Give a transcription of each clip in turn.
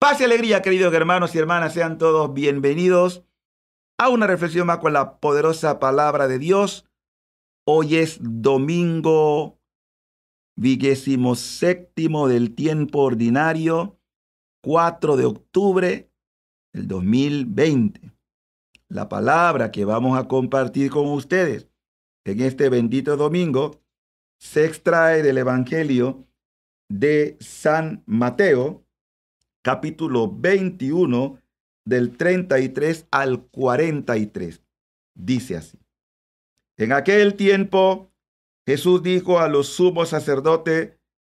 Paz y alegría, queridos hermanos y hermanas, sean todos bienvenidos a una reflexión más con la poderosa palabra de Dios. Hoy es domingo vigésimo séptimo del tiempo ordinario, 4 de octubre del 2020. La palabra que vamos a compartir con ustedes en este bendito domingo se extrae del Evangelio de San Mateo, capítulo 21, del 33 al 43. Dice así. En aquel tiempo Jesús dijo a los sumos sacerdotes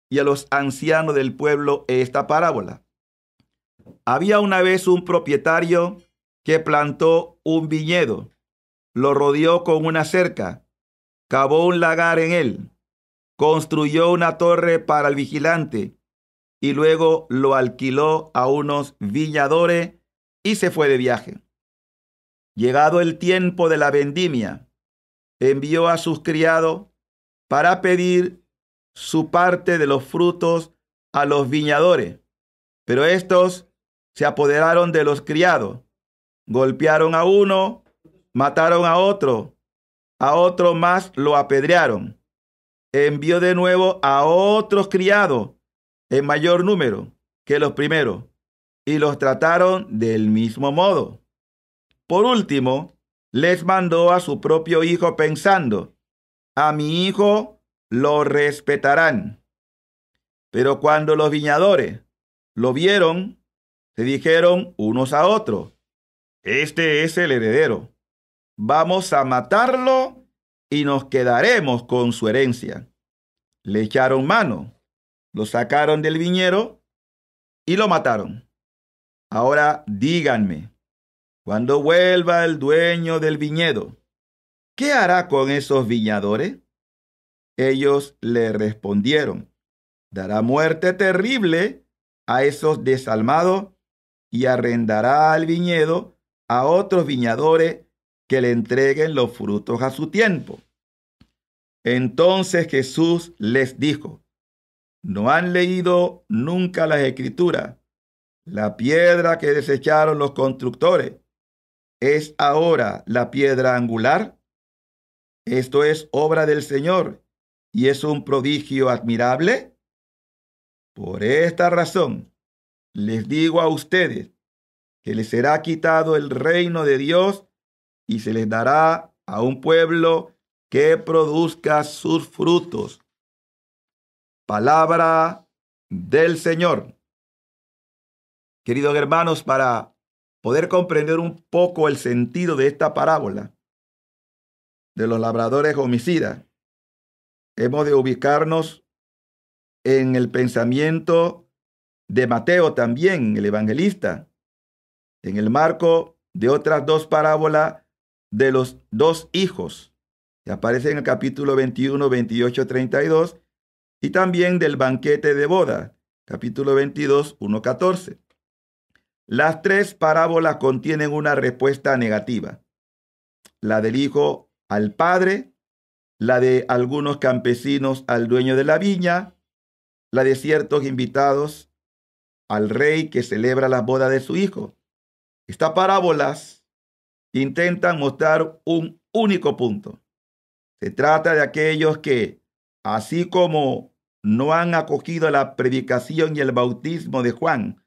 y a los ancianos del pueblo esta parábola. Había una vez un propietario que plantó un viñedo, lo rodeó con una cerca, cavó un lagar en él, construyó una torre para el vigilante y luego lo alquiló a unos viñadores y se fue de viaje. Llegado el tiempo de la vendimia, envió a sus criados para pedir su parte de los frutos a los viñadores, pero estos se apoderaron de los criados, golpearon a uno, mataron a otro, a otro más lo apedrearon. Envió de nuevo a otros criados en mayor número que los primeros y los trataron del mismo modo. Por último, les mandó a su propio hijo pensando, a mi hijo lo respetarán. Pero cuando los viñadores lo vieron, se dijeron unos a otros, este es el heredero, vamos a matarlo y nos quedaremos con su herencia. Le echaron mano lo sacaron del viñero y lo mataron. Ahora díganme, cuando vuelva el dueño del viñedo, ¿qué hará con esos viñadores? Ellos le respondieron, dará muerte terrible a esos desalmados y arrendará al viñedo a otros viñadores que le entreguen los frutos a su tiempo. Entonces Jesús les dijo, no han leído nunca las escrituras. La piedra que desecharon los constructores es ahora la piedra angular. Esto es obra del Señor y es un prodigio admirable. Por esta razón, les digo a ustedes que les será quitado el reino de Dios y se les dará a un pueblo que produzca sus frutos. Palabra del Señor. Queridos hermanos, para poder comprender un poco el sentido de esta parábola de los labradores homicidas, hemos de ubicarnos en el pensamiento de Mateo también, el evangelista, en el marco de otras dos parábolas de los dos hijos, que aparece en el capítulo 21, 28, 32 y también del banquete de boda, capítulo 22, 1.14. Las tres parábolas contienen una respuesta negativa, la del hijo al padre, la de algunos campesinos al dueño de la viña, la de ciertos invitados al rey que celebra la boda de su hijo. Estas parábolas intentan mostrar un único punto. Se trata de aquellos que así como no han acogido la predicación y el bautismo de Juan,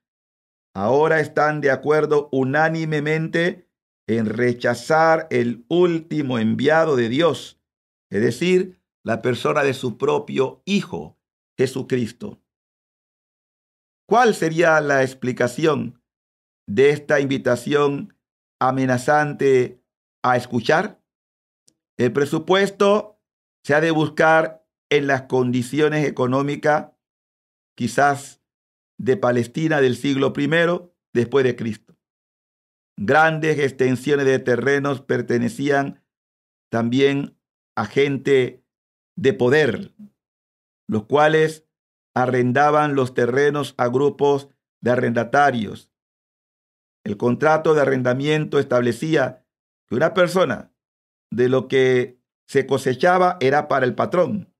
ahora están de acuerdo unánimemente en rechazar el último enviado de Dios, es decir, la persona de su propio Hijo, Jesucristo. ¿Cuál sería la explicación de esta invitación amenazante a escuchar? El presupuesto se ha de buscar en las condiciones económicas quizás de Palestina del siglo I después de Cristo. Grandes extensiones de terrenos pertenecían también a gente de poder, los cuales arrendaban los terrenos a grupos de arrendatarios. El contrato de arrendamiento establecía que una persona de lo que se cosechaba era para el patrón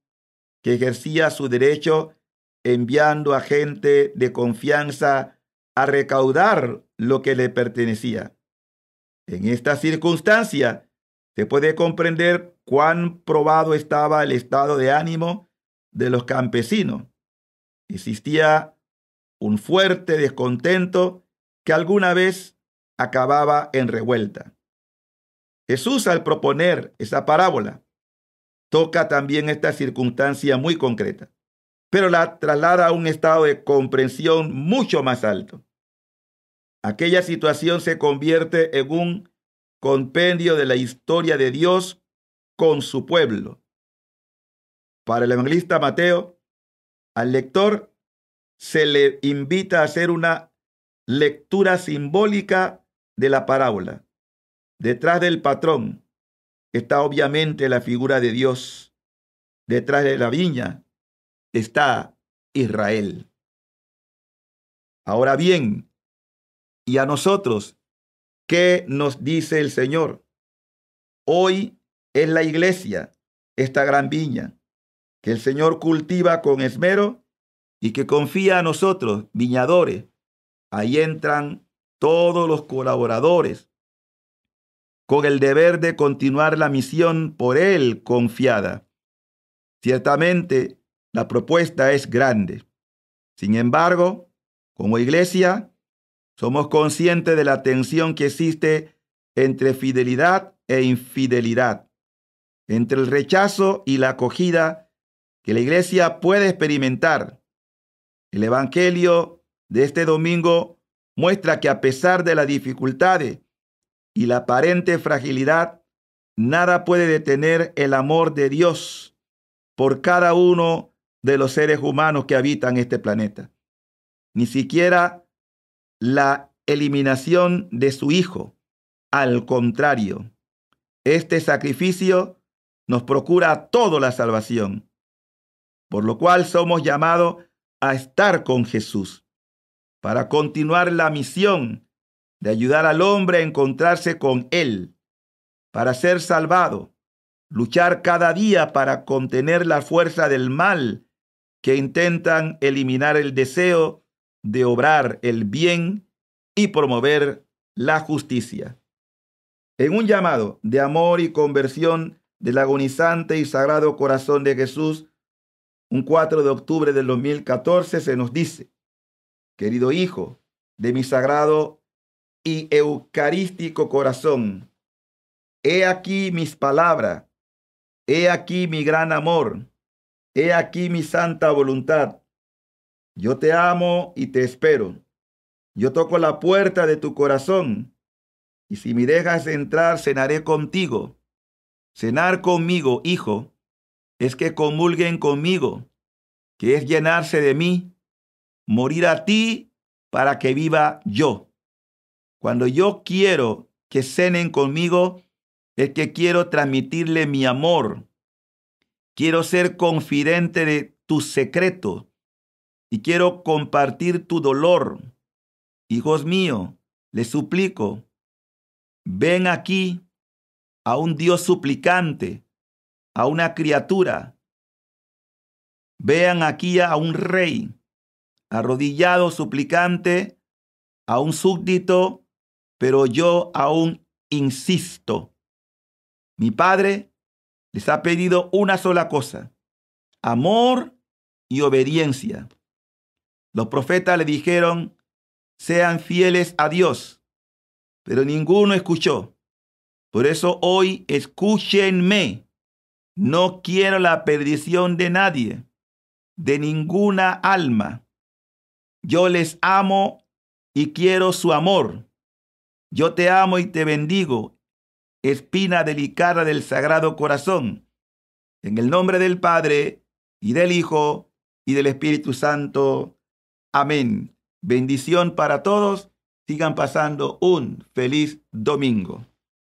que ejercía su derecho enviando a gente de confianza a recaudar lo que le pertenecía. En esta circunstancia, se puede comprender cuán probado estaba el estado de ánimo de los campesinos. Existía un fuerte descontento que alguna vez acababa en revuelta. Jesús al proponer esa parábola toca también esta circunstancia muy concreta, pero la traslada a un estado de comprensión mucho más alto. Aquella situación se convierte en un compendio de la historia de Dios con su pueblo. Para el evangelista Mateo, al lector se le invita a hacer una lectura simbólica de la parábola. Detrás del patrón, está obviamente la figura de Dios. Detrás de la viña está Israel. Ahora bien, ¿y a nosotros qué nos dice el Señor? Hoy es la iglesia, esta gran viña, que el Señor cultiva con esmero y que confía a nosotros, viñadores. Ahí entran todos los colaboradores con el deber de continuar la misión por él confiada. Ciertamente, la propuesta es grande. Sin embargo, como iglesia, somos conscientes de la tensión que existe entre fidelidad e infidelidad, entre el rechazo y la acogida que la iglesia puede experimentar. El Evangelio de este domingo muestra que a pesar de las dificultades y la aparente fragilidad, nada puede detener el amor de Dios por cada uno de los seres humanos que habitan este planeta. Ni siquiera la eliminación de su Hijo. Al contrario, este sacrificio nos procura toda la salvación, por lo cual somos llamados a estar con Jesús para continuar la misión de ayudar al hombre a encontrarse con Él para ser salvado, luchar cada día para contener la fuerza del mal que intentan eliminar el deseo de obrar el bien y promover la justicia. En un llamado de amor y conversión del agonizante y sagrado corazón de Jesús, un 4 de octubre del 2014 se nos dice, querido hijo de mi sagrado y eucarístico corazón. He aquí mis palabras, he aquí mi gran amor, he aquí mi santa voluntad. Yo te amo y te espero. Yo toco la puerta de tu corazón, y si me dejas entrar, cenaré contigo. Cenar conmigo, hijo, es que comulguen conmigo, que es llenarse de mí, morir a ti para que viva yo. Cuando yo quiero que cenen conmigo, es que quiero transmitirle mi amor. Quiero ser confidente de tu secreto y quiero compartir tu dolor. Hijos míos, les suplico, ven aquí a un Dios suplicante, a una criatura. Vean aquí a un rey, arrodillado suplicante, a un súbdito pero yo aún insisto. Mi Padre les ha pedido una sola cosa, amor y obediencia. Los profetas le dijeron, sean fieles a Dios, pero ninguno escuchó. Por eso hoy escúchenme. No quiero la perdición de nadie, de ninguna alma. Yo les amo y quiero su amor. Yo te amo y te bendigo, espina delicada del Sagrado Corazón. En el nombre del Padre, y del Hijo, y del Espíritu Santo. Amén. Bendición para todos. Sigan pasando un feliz domingo.